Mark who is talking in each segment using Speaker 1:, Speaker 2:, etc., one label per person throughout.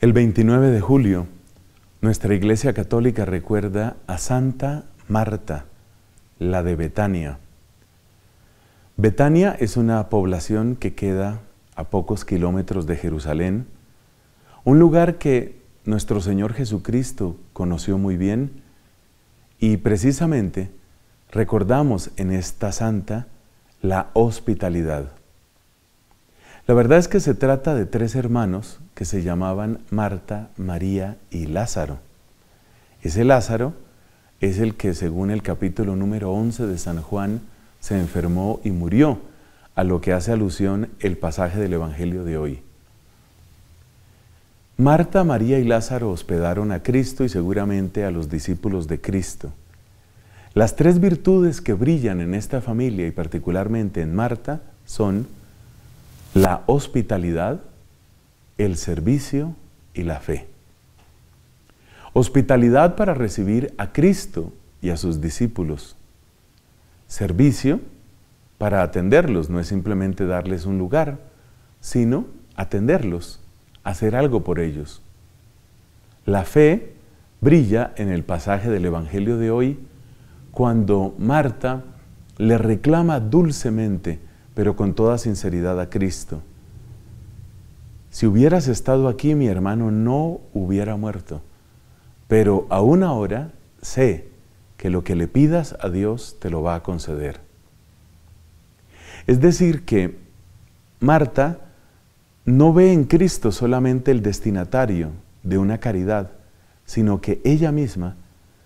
Speaker 1: El 29 de julio, nuestra Iglesia Católica recuerda a Santa Marta, la de Betania. Betania es una población que queda a pocos kilómetros de Jerusalén, un lugar que nuestro Señor Jesucristo conoció muy bien y precisamente recordamos en esta santa la hospitalidad. La verdad es que se trata de tres hermanos que se llamaban Marta, María y Lázaro. Ese Lázaro es el que, según el capítulo número 11 de San Juan, se enfermó y murió, a lo que hace alusión el pasaje del Evangelio de hoy. Marta, María y Lázaro hospedaron a Cristo y seguramente a los discípulos de Cristo. Las tres virtudes que brillan en esta familia y particularmente en Marta son la hospitalidad, el servicio y la fe. Hospitalidad para recibir a Cristo y a sus discípulos. Servicio para atenderlos, no es simplemente darles un lugar, sino atenderlos, hacer algo por ellos. La fe brilla en el pasaje del Evangelio de hoy cuando Marta le reclama dulcemente, pero con toda sinceridad a Cristo. Si hubieras estado aquí, mi hermano no hubiera muerto. Pero aún ahora sé que lo que le pidas a Dios te lo va a conceder. Es decir, que Marta no ve en Cristo solamente el destinatario de una caridad, sino que ella misma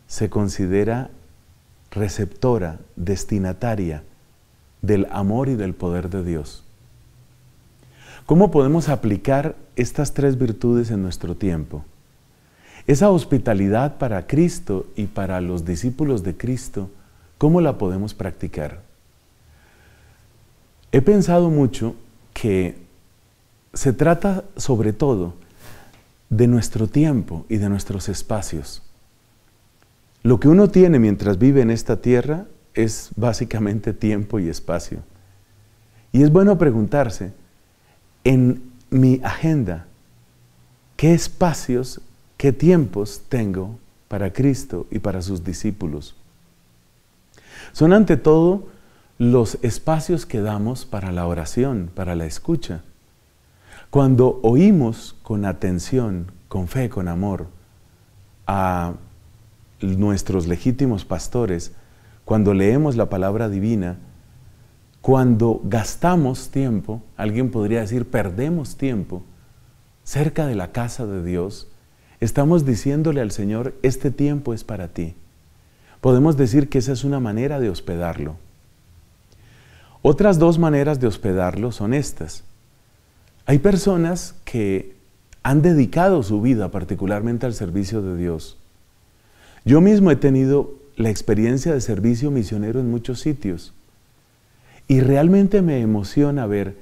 Speaker 1: se considera receptora, destinataria del amor y del poder de Dios. ¿Cómo podemos aplicar estas tres virtudes en nuestro tiempo? Esa hospitalidad para Cristo y para los discípulos de Cristo, ¿cómo la podemos practicar? He pensado mucho que se trata sobre todo de nuestro tiempo y de nuestros espacios. Lo que uno tiene mientras vive en esta tierra es básicamente tiempo y espacio. Y es bueno preguntarse, en mi agenda, ¿qué espacios, qué tiempos tengo para Cristo y para sus discípulos? Son ante todo los espacios que damos para la oración, para la escucha. Cuando oímos con atención, con fe, con amor a nuestros legítimos pastores, cuando leemos la palabra divina, cuando gastamos tiempo, alguien podría decir perdemos tiempo, cerca de la casa de Dios, estamos diciéndole al Señor, este tiempo es para ti. Podemos decir que esa es una manera de hospedarlo. Otras dos maneras de hospedarlo son estas. Hay personas que han dedicado su vida particularmente al servicio de Dios. Yo mismo he tenido la experiencia de servicio misionero en muchos sitios. Y realmente me emociona ver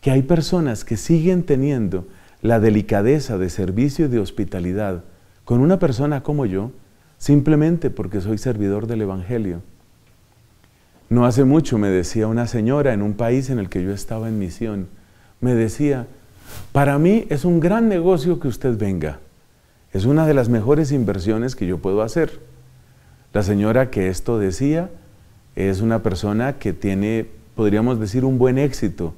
Speaker 1: que hay personas que siguen teniendo la delicadeza de servicio y de hospitalidad con una persona como yo, simplemente porque soy servidor del Evangelio. No hace mucho me decía una señora en un país en el que yo estaba en misión, me decía, para mí es un gran negocio que usted venga, es una de las mejores inversiones que yo puedo hacer. La señora que esto decía es una persona que tiene, podríamos decir, un buen éxito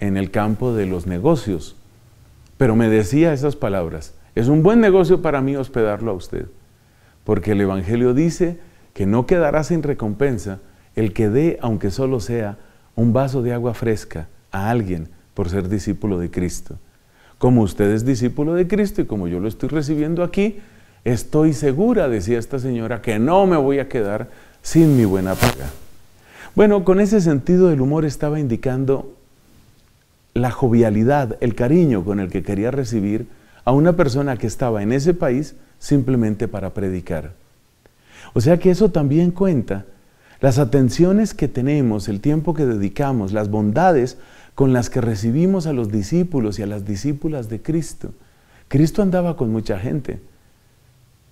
Speaker 1: en el campo de los negocios. Pero me decía esas palabras, es un buen negocio para mí hospedarlo a usted, porque el Evangelio dice que no quedará sin recompensa el que dé, aunque solo sea, un vaso de agua fresca a alguien por ser discípulo de Cristo. Como usted es discípulo de Cristo y como yo lo estoy recibiendo aquí, Estoy segura, decía esta señora, que no me voy a quedar sin mi buena paga. Bueno, con ese sentido del humor estaba indicando la jovialidad, el cariño con el que quería recibir a una persona que estaba en ese país simplemente para predicar. O sea que eso también cuenta. Las atenciones que tenemos, el tiempo que dedicamos, las bondades con las que recibimos a los discípulos y a las discípulas de Cristo. Cristo andaba con mucha gente.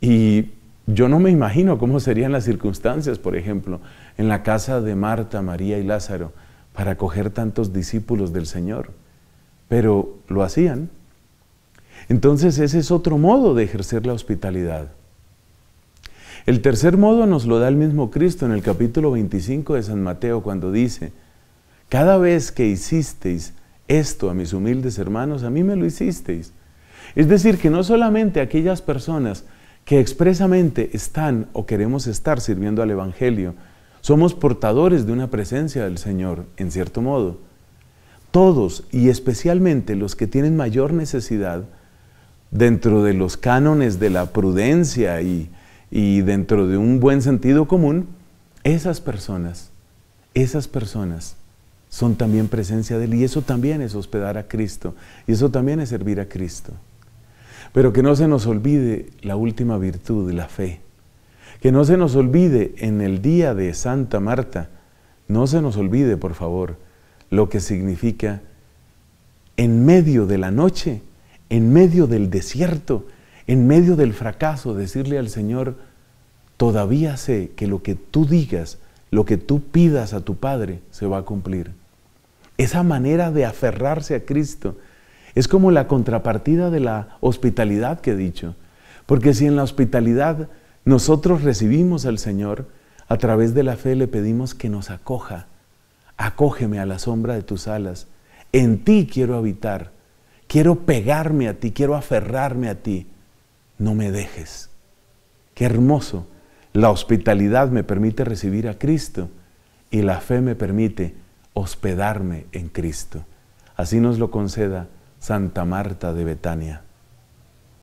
Speaker 1: Y yo no me imagino cómo serían las circunstancias, por ejemplo, en la casa de Marta, María y Lázaro para acoger tantos discípulos del Señor, pero lo hacían. Entonces ese es otro modo de ejercer la hospitalidad. El tercer modo nos lo da el mismo Cristo en el capítulo 25 de San Mateo cuando dice, cada vez que hicisteis esto a mis humildes hermanos, a mí me lo hicisteis. Es decir, que no solamente aquellas personas que expresamente están o queremos estar sirviendo al Evangelio, somos portadores de una presencia del Señor, en cierto modo. Todos, y especialmente los que tienen mayor necesidad, dentro de los cánones de la prudencia y, y dentro de un buen sentido común, esas personas, esas personas son también presencia de Él y eso también es hospedar a Cristo y eso también es servir a Cristo. Pero que no se nos olvide la última virtud, la fe. Que no se nos olvide en el día de Santa Marta, no se nos olvide, por favor, lo que significa en medio de la noche, en medio del desierto, en medio del fracaso, decirle al Señor, todavía sé que lo que tú digas, lo que tú pidas a tu Padre, se va a cumplir. Esa manera de aferrarse a Cristo, es como la contrapartida de la hospitalidad que he dicho. Porque si en la hospitalidad nosotros recibimos al Señor, a través de la fe le pedimos que nos acoja. Acógeme a la sombra de tus alas. En ti quiero habitar. Quiero pegarme a ti, quiero aferrarme a ti. No me dejes. Qué hermoso. La hospitalidad me permite recibir a Cristo y la fe me permite hospedarme en Cristo. Así nos lo conceda Santa Marta de Betania.